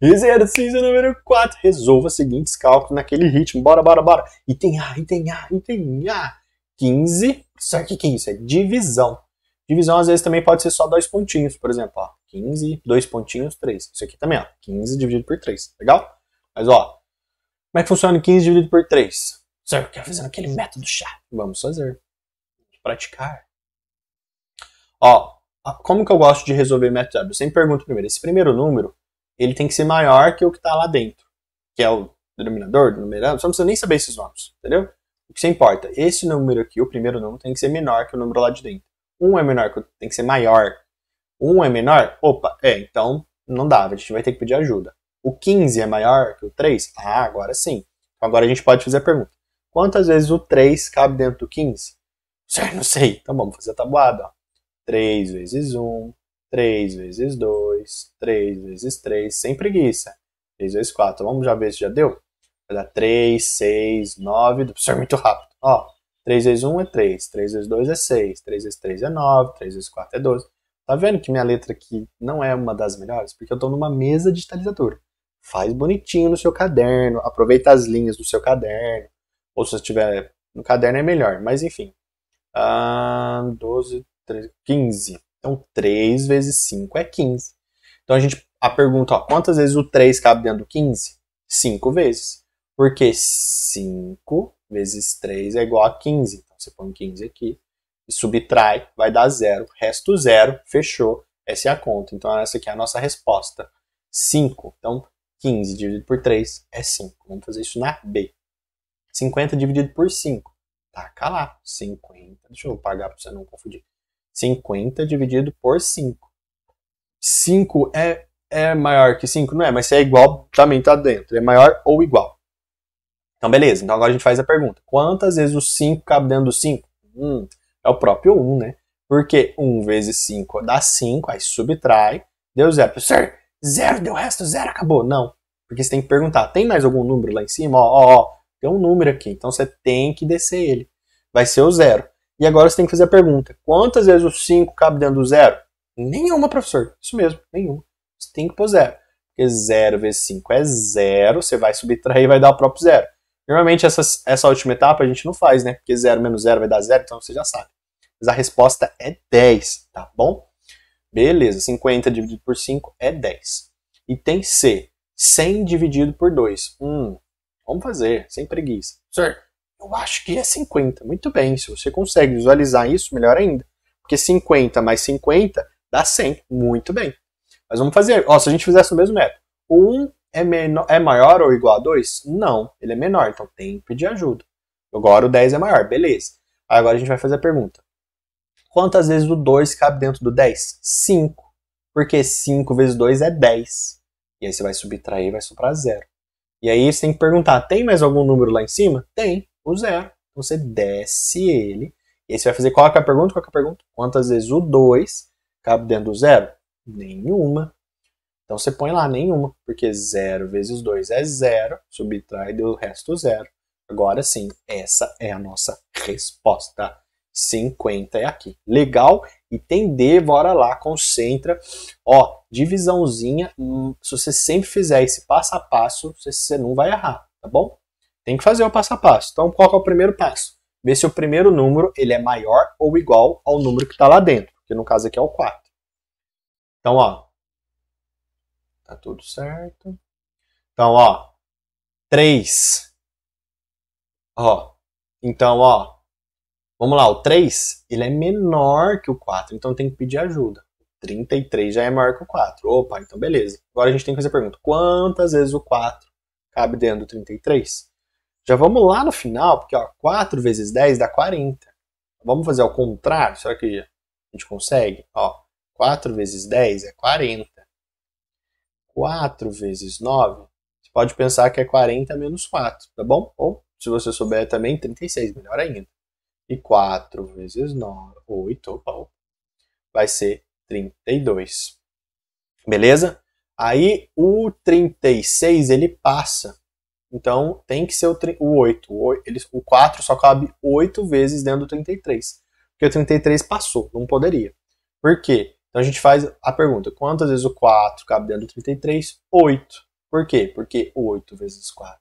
Exercício número 4. Resolva os seguintes cálculos naquele ritmo. Bora, bora, bora. Item A, item A, item A. 15. Só que 15 é divisão. Divisão às vezes também pode ser só dois pontinhos, por exemplo. Ó, 15, dois pontinhos, 3. Isso aqui também, ó. 15 dividido por 3. Legal? Mas ó, como é que funciona 15 dividido por 3? Só que eu quero fazer aquele método chá. Vamos fazer. Praticar. Ó, como que eu gosto de resolver método? Eu sempre pergunto primeiro, esse primeiro número, ele tem que ser maior que o que está lá dentro, que é o denominador, numerando, só não precisa nem saber esses nomes, entendeu? O que você importa, esse número aqui, o primeiro número, tem que ser menor que o número lá de dentro. Um é menor, que tem que ser maior. Um é menor? Opa, é, então não dá, a gente vai ter que pedir ajuda. O 15 é maior que o 3? Ah, agora sim. Então agora a gente pode fazer a pergunta. Quantas vezes o 3 cabe dentro do 15? não sei. Então vamos fazer a tabuada. Ó. 3 vezes 1 3 vezes 2, 3 vezes 3, sem preguiça. 3 vezes 4. Vamos já ver se já deu? Vai dar 3, 6, 9. Isso é muito rápido. Ó, 3 vezes 1 é 3, 3 vezes 2 é 6, 3 vezes 3 é 9, 3 vezes 4 é 12. Tá vendo que minha letra aqui não é uma das melhores? Porque eu tô numa mesa digitalizadora. Faz bonitinho no seu caderno, aproveita as linhas do seu caderno. Ou se você tiver no caderno é melhor, mas enfim. Ah, 12, 13, 15. Então 3 vezes 5 é 15. Então a gente a pergunta, ó, quantas vezes o 3 cabe dentro do 15? 5 vezes. Porque 5 vezes 3 é igual a 15. Então você põe 15 aqui e subtrai, vai dar zero. Resto zero, fechou. Essa é a conta. Então essa aqui é a nossa resposta. 5. Então 15 dividido por 3 é 5. Vamos fazer isso na B. 50 dividido por 5. Taca lá. 50. Deixa eu pagar para você não confundir. 50 dividido por 5. 5 é, é maior que 5? Não é, mas se é igual, também está dentro. É maior ou igual. Então, beleza. Então, agora a gente faz a pergunta. Quantas vezes o 5 cabe dentro do 5? Hum, é o próprio 1, né? Porque 1 vezes 5 dá 5, aí subtrai, deu 0. Sir, 0, deu o resto, 0, acabou. Não. Porque você tem que perguntar, tem mais algum número lá em cima? Ó, ó, ó, tem um número aqui. Então, você tem que descer ele. Vai ser o 0. E agora você tem que fazer a pergunta: quantas vezes o 5 cabe dentro do zero? Nenhuma, professor. Isso mesmo, nenhuma. Você tem que pôr zero. Porque 0 vezes 5 é zero, você vai subtrair e vai dar o próprio zero. Normalmente essa, essa última etapa a gente não faz, né? Porque 0 menos 0 vai dar zero, então você já sabe. Mas a resposta é 10, tá bom? Beleza, 50 dividido por 5 é 10. E tem C, 100 dividido por 2. Hum, vamos fazer, sem preguiça. Certo eu acho que é 50. Muito bem, se você consegue visualizar isso, melhor ainda. Porque 50 mais 50 dá 100. Muito bem. Mas vamos fazer. Ó, se a gente fizesse o mesmo método, 1 é, menor, é maior ou igual a 2? Não, ele é menor, então tem que pedir ajuda. Agora o 10 é maior, beleza. Agora a gente vai fazer a pergunta. Quantas vezes o 2 cabe dentro do 10? 5. Porque 5 vezes 2 é 10. E aí você vai subtrair e vai soprar zero. E aí você tem que perguntar, tem mais algum número lá em cima? Tem o zero. Então você desce ele. E aí você vai fazer qual é, é a pergunta? Qual é, é a pergunta? Quantas vezes o 2 cabe dentro do zero? Nenhuma. Então você põe lá nenhuma, porque 0 vezes 2 é zero, subtrai do resto zero. Agora sim, essa é a nossa resposta. 50 é aqui. Legal? E tem D, bora lá, concentra. Ó, divisãozinha, hum, se você sempre fizer esse passo a passo, você não vai errar, tá bom? Tem que fazer o passo a passo. Então, qual é o primeiro passo? Ver se o primeiro número ele é maior ou igual ao número que está lá dentro, que no caso aqui é o 4. Então, ó, tá tudo certo. Então, ó, 3. Ó, então, ó, vamos lá, o 3, ele é menor que o 4, então tem que pedir ajuda. 33 já é maior que o 4. Opa, então beleza. Agora a gente tem que fazer a pergunta: quantas vezes o 4 cabe dentro do 33? Já vamos lá no final, porque ó, 4 vezes 10 dá 40. Vamos fazer ao contrário, será que a gente consegue? Ó, 4 vezes 10 é 40. 4 vezes 9, você pode pensar que é 40 menos 4, tá bom? Ou, se você souber também, 36, melhor ainda. E 4 vezes 9, 8, opa, opa, vai ser 32. Beleza? Aí o 36 ele passa então tem que ser o, o 8. O, ele, o 4 só cabe 8 vezes dentro do 33. Porque o 33 passou, não poderia. Por quê? Então a gente faz a pergunta: quantas vezes o 4 cabe dentro do 33? 8. Por quê? Porque 8 vezes 4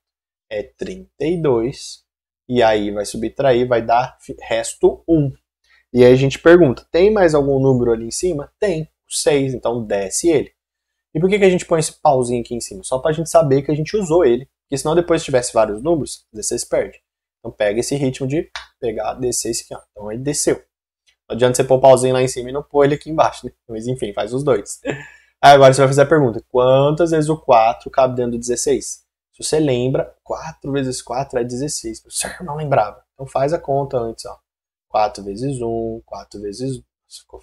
é 32. E aí vai subtrair, vai dar resto 1. E aí a gente pergunta: tem mais algum número ali em cima? Tem, 6. Então desce ele. E por que, que a gente põe esse pauzinho aqui em cima? Só para a gente saber que a gente usou ele porque senão depois se tivesse vários números, 16 perde. Então pega esse ritmo de pegar, descer esse aqui, ó. Então ele desceu. Não adianta você pôr o pauzinho lá em cima e não pôr ele aqui embaixo, né? Mas enfim, faz os dois. Aí agora você vai fazer a pergunta: quantas vezes o 4 cabe dentro do 16? Se você lembra, 4 vezes 4 é 16. Eu não lembrava. Então faz a conta antes, ó. 4 vezes 1, 4 vezes. Nossa, ficou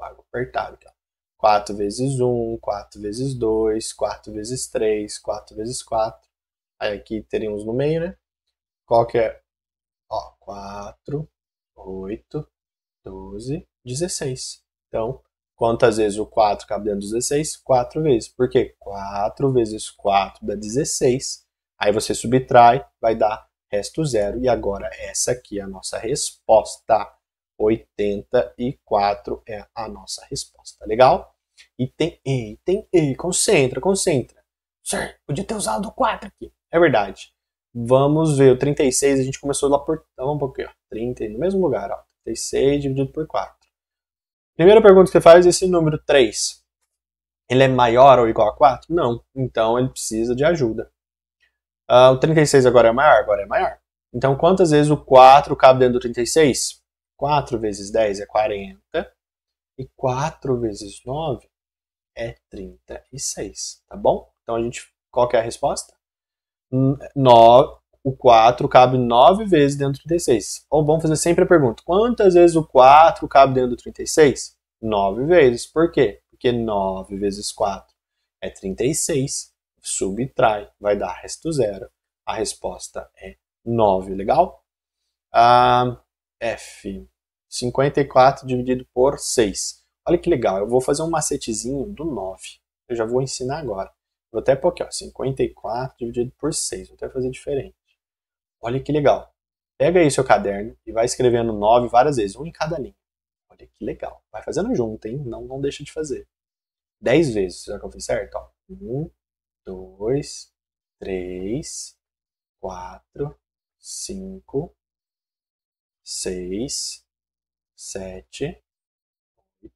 apertado aqui, ó. 4 vezes 1, 4 vezes 2, 4 vezes 3, 4 vezes 4. Aí aqui teríamos no meio, né? Qual que é? Ó, 4, 8, 12, 16. Então, quantas vezes o 4 cabe dentro do 16? 4 vezes. Por quê? 4 vezes 4 dá 16. Aí você subtrai, vai dar resto zero. E agora essa aqui é a nossa resposta. 84 é a nossa resposta. Legal? Item E, item E. Concentra, concentra. Sir, podia ter usado o 4 aqui. É verdade. Vamos ver, o 36 a gente começou lá por. Então vamos um pouquinho, ó. 30, no mesmo lugar, ó. 36 dividido por 4. Primeira pergunta que você faz é esse número 3. Ele é maior ou igual a 4? Não. Então ele precisa de ajuda. Uh, o 36 agora é maior? Agora é maior. Então quantas vezes o 4 cabe dentro do 36? 4 vezes 10 é 40. E 4 vezes 9 é 36, tá bom? Então a gente. Qual é a resposta? 9, o 4 cabe 9 vezes dentro do 36. Ou então, vamos fazer sempre a pergunta: quantas vezes o 4 cabe dentro do 36? 9 vezes. Por quê? Porque 9 vezes 4 é 36. Subtrai, vai dar resto zero. A resposta é 9, legal? Ah, F. 54 dividido por 6. Olha que legal, eu vou fazer um macetezinho do 9. Eu já vou ensinar agora. Vou até pôr aqui, ó, 54 dividido por 6. Vou até fazer diferente. Olha que legal. Pega aí seu caderno e vai escrevendo 9 várias vezes, um em cada linha. Olha que legal. Vai fazendo junto, hein? Não, não deixa de fazer. 10 vezes, será que eu fiz certo? Ó, 1, 2, 3, 4, 5, 6, 7,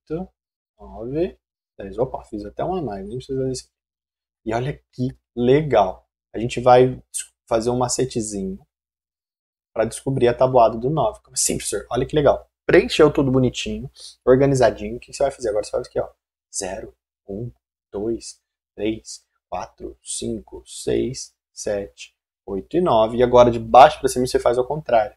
8, 9, 10. Opa, fiz até uma mais, nem precisa fazer isso e olha que legal. A gente vai fazer um macetezinho para descobrir a tabuada do 9. Como assim, professor? Olha que legal. Preencheu tudo bonitinho, organizadinho. O que você vai fazer agora? Você faz aqui, ó. 0, 1, 2, 3, 4, 5, 6, 7, 8 e 9. E agora de baixo para cima você faz ao contrário.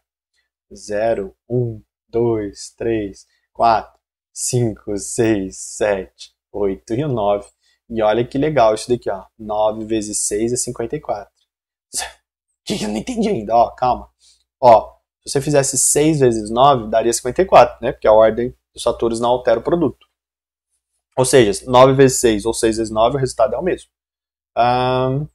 0, 1, 2, 3, 4, 5, 6, 7, 8 e 9. E olha que legal isso daqui, ó. 9 vezes 6 é 54. O que eu não entendi ainda, ó, calma. Ó, se você fizesse 6 vezes 9, daria 54, né? Porque a ordem dos fatores não altera o produto. Ou seja, 9 vezes 6 ou 6 vezes 9, o resultado é o mesmo. Um,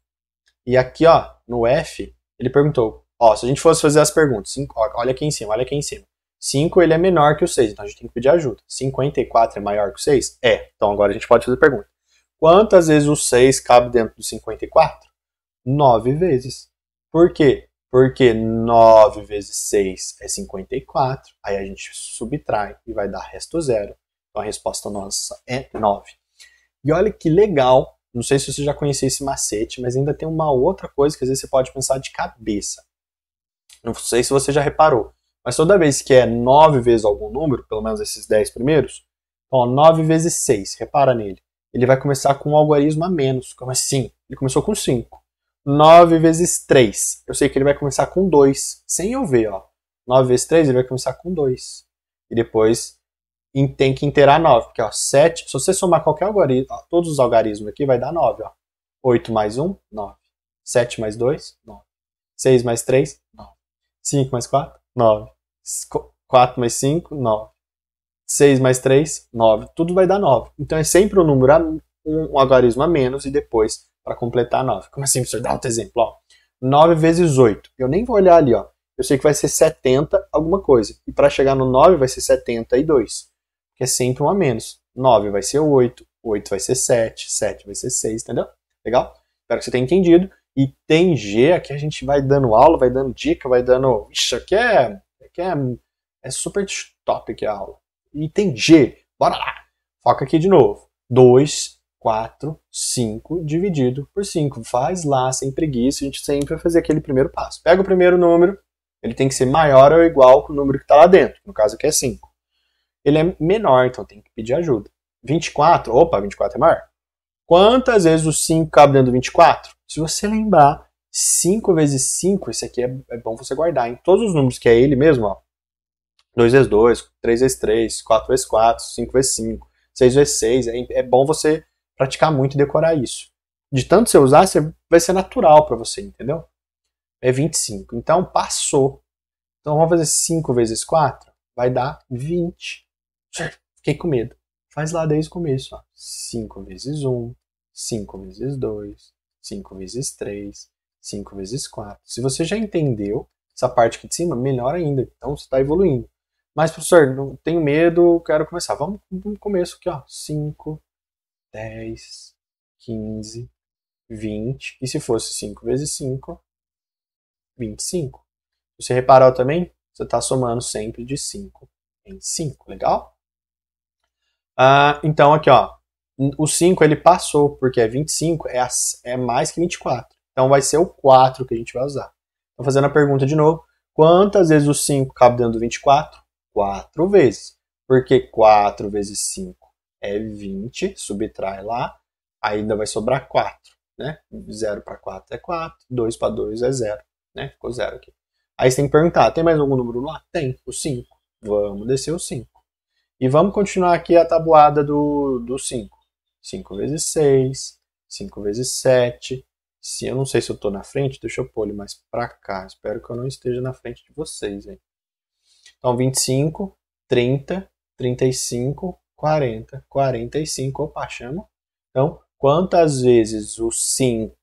e aqui, ó, no F, ele perguntou, ó, se a gente fosse fazer as perguntas, 5, ó, olha aqui em cima, olha aqui em cima. 5 ele é menor que o 6, então a gente tem que pedir ajuda. 54 é maior que o 6? É. Então agora a gente pode fazer pergunta. Quantas vezes o 6 cabe dentro do 54? 9 vezes. Por quê? Porque 9 vezes 6 é 54. Aí a gente subtrai e vai dar resto zero. Então a resposta nossa é 9. E olha que legal. Não sei se você já conhecia esse macete, mas ainda tem uma outra coisa que às vezes você pode pensar de cabeça. Não sei se você já reparou. Mas toda vez que é 9 vezes algum número, pelo menos esses 10 primeiros, então, ó, 9 vezes 6, repara nele ele vai começar com um algarismo a menos, como assim? Ele começou com 5. 9 vezes 3, eu sei que ele vai começar com 2, sem eu ver, ó. 9 vezes 3, ele vai começar com 2. E depois tem que inteirar 9, porque ó, 7, se você somar qualquer algarismo, ó, todos os algarismos aqui, vai dar 9, ó. 8 mais 1, 9. 7 mais 2, 9. 6 mais 3, 9. 5 mais 4, 9. 4 mais 5, 9. 6 mais 3, 9. Tudo vai dar 9. Então é sempre um número, a, um, um algarismo a menos e depois para completar 9. Como assim, professor? Dá outro exemplo. Ó. 9 vezes 8. Eu nem vou olhar ali. Ó. Eu sei que vai ser 70 alguma coisa. E para chegar no 9 vai ser 72. Que é sempre um a menos. 9 vai ser 8, 8 vai ser 7, 7 vai ser 6, entendeu? Legal? Espero que você tenha entendido. E tem G, aqui a gente vai dando aula, vai dando dica, vai dando. Isso aqui é. Aqui é, é super top aqui a aula item G. Bora lá! Foca aqui de novo. 2, 4, 5 dividido por 5. Faz lá sem preguiça, a gente sempre vai fazer aquele primeiro passo. Pega o primeiro número, ele tem que ser maior ou igual com o número que está lá dentro, no caso aqui é 5. Ele é menor, então tem que pedir ajuda. 24, opa, 24 é maior? Quantas vezes o 5 cabe dentro do 24? Se você lembrar, 5 vezes 5, esse aqui é, é bom você guardar, em todos os números que é ele mesmo, ó. 2x2, 3x3, 4x4, 5x5, 6x6. É, bom você praticar muito e decorar isso. De tanto você usar, vai ser natural para você, entendeu? É 25. Então, passou. Então, vamos fazer 5 vezes 4? Vai dar 20. Fiquei com medo. Faz lá desde o começo. Ó. 5 vezes 1, 5 vezes 2, 5 vezes 3, 5 vezes 4. Se você já entendeu essa parte aqui de cima, melhor ainda. Então, você está evoluindo. Mas, professor, não tenho medo, quero começar. Vamos no começo aqui, ó. 5, 10, 15, 20. E se fosse 5 vezes 5, 25. Você reparou também? Você está somando sempre de 5 em 5, legal? Ah, então, aqui, ó. O 5 ele passou, porque é 25, é, é mais que 24. Então, vai ser o 4 que a gente vai usar. Estou fazendo a pergunta de novo. Quantas vezes o 5 cabe dentro do 24? quatro vezes. Porque 4 vezes 5 é 20, subtrai lá, ainda vai sobrar 4. Né? 0 para 4 é 4, 2 para 2 é 0. Né? Ficou 0 aqui. Aí você tem que perguntar, tem mais algum número lá? Tem, o 5. Vamos descer o 5. E vamos continuar aqui a tabuada do, do 5. 5 vezes 6, 5 vezes 7. Se eu não sei se eu estou na frente, deixa eu pôr ele mais para cá. Espero que eu não esteja na frente de vocês. Hein? Então, 25, 30, 35, 40, 45, opa, chama. Então, quantas vezes o 5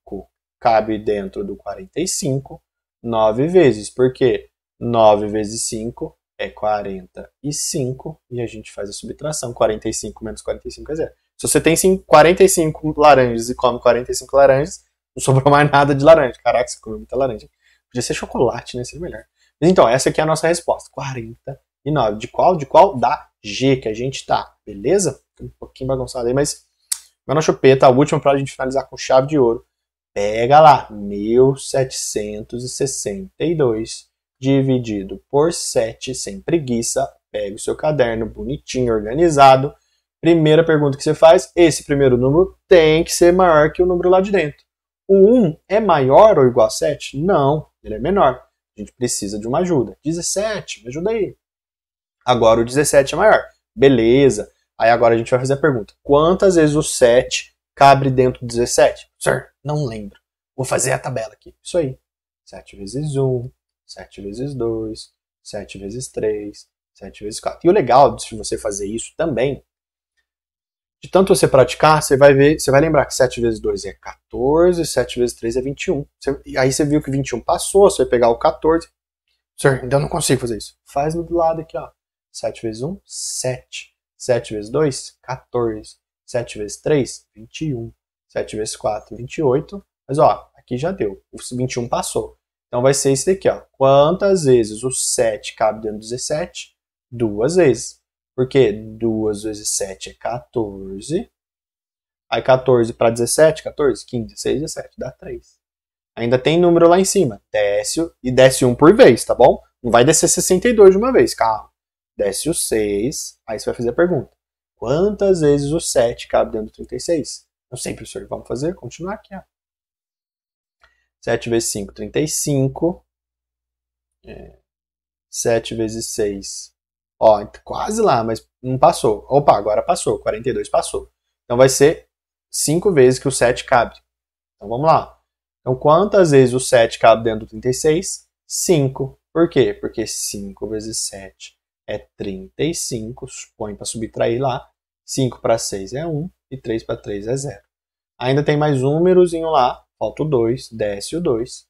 cabe dentro do 45? 9 vezes, porque 9 vezes 5 é 45 e a gente faz a subtração, 45 menos 45 é zero. Se você tem 45 laranjas e come 45 laranjas, não sobrou mais nada de laranja. Caraca, você comeu muita laranja. Podia ser chocolate, né? Seria melhor. Então, essa aqui é a nossa resposta. 49. De qual? De qual? Da G que a gente tá, beleza? Um pouquinho bagunçado aí, mas mão na chupeta, a última pra gente finalizar com chave de ouro. Pega lá, 1762 dividido por 7, sem preguiça. Pega o seu caderno bonitinho, organizado. Primeira pergunta que você faz, esse primeiro número tem que ser maior que o número lá de dentro. O 1 é maior ou igual a 7? Não, ele é menor. A gente precisa de uma ajuda. 17, me ajuda aí. Agora o 17 é maior. Beleza. Aí agora a gente vai fazer a pergunta: quantas vezes o 7 cabe dentro do 17? Sir, não lembro. Vou fazer a tabela aqui. Isso aí. 7 vezes 1, 7 vezes 2, 7 vezes 3, 7 vezes 4. E o legal de você fazer isso também de tanto você praticar, você vai ver, você vai lembrar que 7 vezes 2 é 14, 7 vezes 3 é 21. Você, aí você viu que 21 passou, você vai pegar o 14. Senhor, ainda então não consigo fazer isso. Faz do lado aqui, ó. 7 vezes 1, 7. 7 vezes 2, 14. 7 vezes 3, 21. 7 vezes 4, 28. Mas ó, aqui já deu. O 21 passou. Então vai ser esse daqui, ó. Quantas vezes o 7 cabe dentro do 17? Duas vezes. Porque 2 vezes 7 é 14. Aí 14 para 17, 14, 15, 16, 17, dá 3. Ainda tem número lá em cima. Desce e desce um por vez, tá bom? Não vai descer 62 de uma vez, calma. Desce o 6, aí você vai fazer a pergunta. Quantas vezes o 7 cabe dentro do 36? Eu sei, professor, vamos fazer, continuar aqui. Ó. 7 vezes 5, 35. É, 7 vezes 6, Ó, quase lá, mas não passou. Opa, agora passou, 42 passou. Então vai ser 5 vezes que o 7 cabe. Então vamos lá. Então quantas vezes o 7 cabe dentro do 36? 5. Por quê? Porque 5 vezes 7 é 35, põe para subtrair lá. 5 para 6 é 1 e 3 para 3 é 0. Ainda tem mais um númerozinho lá, falta o 2, desce o 2.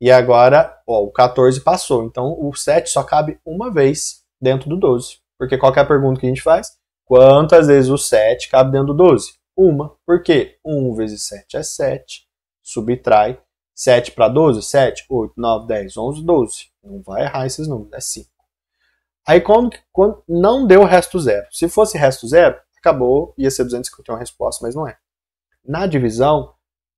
E agora, ó, o 14 passou, então o 7 só cabe uma vez dentro do 12. Porque qual é a pergunta que a gente faz? Quantas vezes o 7 cabe dentro do 12? Uma. Por quê? 1 vezes 7 é 7. Subtrai. 7 para 12? 7, 8, 9, 10, 11, 12. Não vai errar esses números, é 5. Aí quando, quando não deu resto zero. Se fosse resto zero, acabou, ia ser 251 uma resposta, mas não é. Na divisão,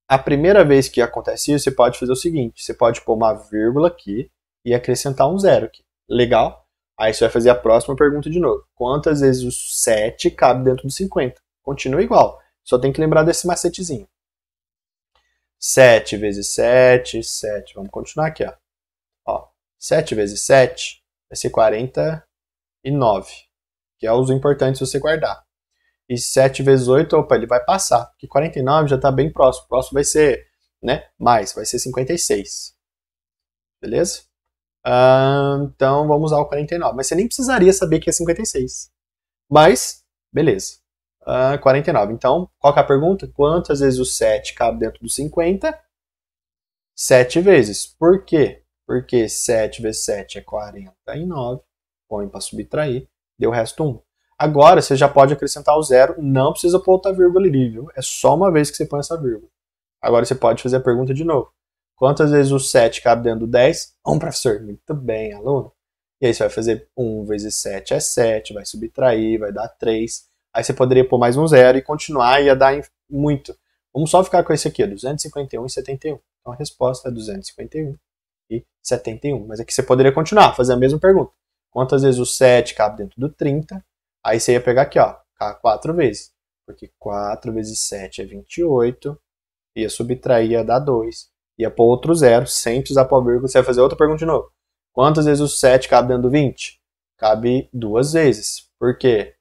a primeira vez que acontece isso, você pode fazer o seguinte: você pode pôr uma vírgula aqui e acrescentar um zero aqui. Legal? Aí você vai fazer a próxima pergunta de novo. Quantas vezes o 7 cabe dentro do 50? Continua igual. Só tem que lembrar desse macetezinho. 7 vezes 7, 7. Vamos continuar aqui, ó. ó 7 vezes 7 vai ser 49, que é os importantes você guardar. E 7 vezes 8, opa, ele vai passar, porque 49 já está bem próximo. O próximo vai ser, né, mais, vai ser 56. Beleza? Uh, então vamos usar o 49. Mas você nem precisaria saber que é 56. Mas, beleza. Uh, ah, 49. Então, qual é a pergunta? Quantas vezes o 7 cabe dentro do 50? 7 vezes. Por quê? Porque 7 vezes 7 é 49. Põe para subtrair. Deu o resto 1. Agora, você já pode acrescentar o zero. Não precisa pôr outra vírgula ali, viu? É só uma vez que você põe essa vírgula. Agora você pode fazer a pergunta de novo. Quantas vezes o 7 cabe dentro do 10? Um professor. Muito bem, aluno. E aí você vai fazer 1 vezes 7 é 7, vai subtrair, vai dar 3. Aí você poderia pôr mais um zero e continuar, ia dar muito. Vamos só ficar com esse aqui, 251 e 71. Então a resposta é 251 e 71. Mas aqui você poderia continuar, fazer a mesma pergunta. Quantas vezes o 7 cabe dentro do 30? Aí você ia pegar aqui, ó, 4 vezes. Porque 4 vezes 7 é 28. Ia subtrair, ia dar 2 ia pôr outro zero, sempre usar pau vírgula, você ia fazer outra pergunta de novo. Quantas vezes o 7 cabe dentro do 20? Cabe duas vezes. Por quê?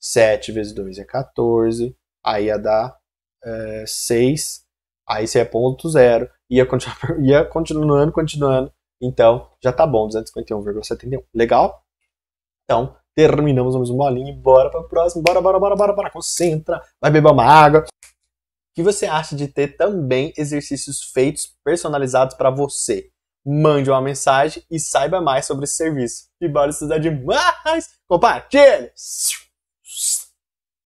7 vezes 2 é 14, aí ia dar é, eh, 6, aí você ia pôr outro zero, ia, continuar, ia continuando, continuando. Então, já tá bom, 251,71. Legal? Então, terminamos mais um bolinho e bora para o próximo. Bora, bora, bora, bora, bora, concentra. Vai beber uma água que você acha de ter também exercícios feitos personalizados para você? Mande uma mensagem e saiba mais sobre esse serviço. E bora estudar demais! Compartilhe!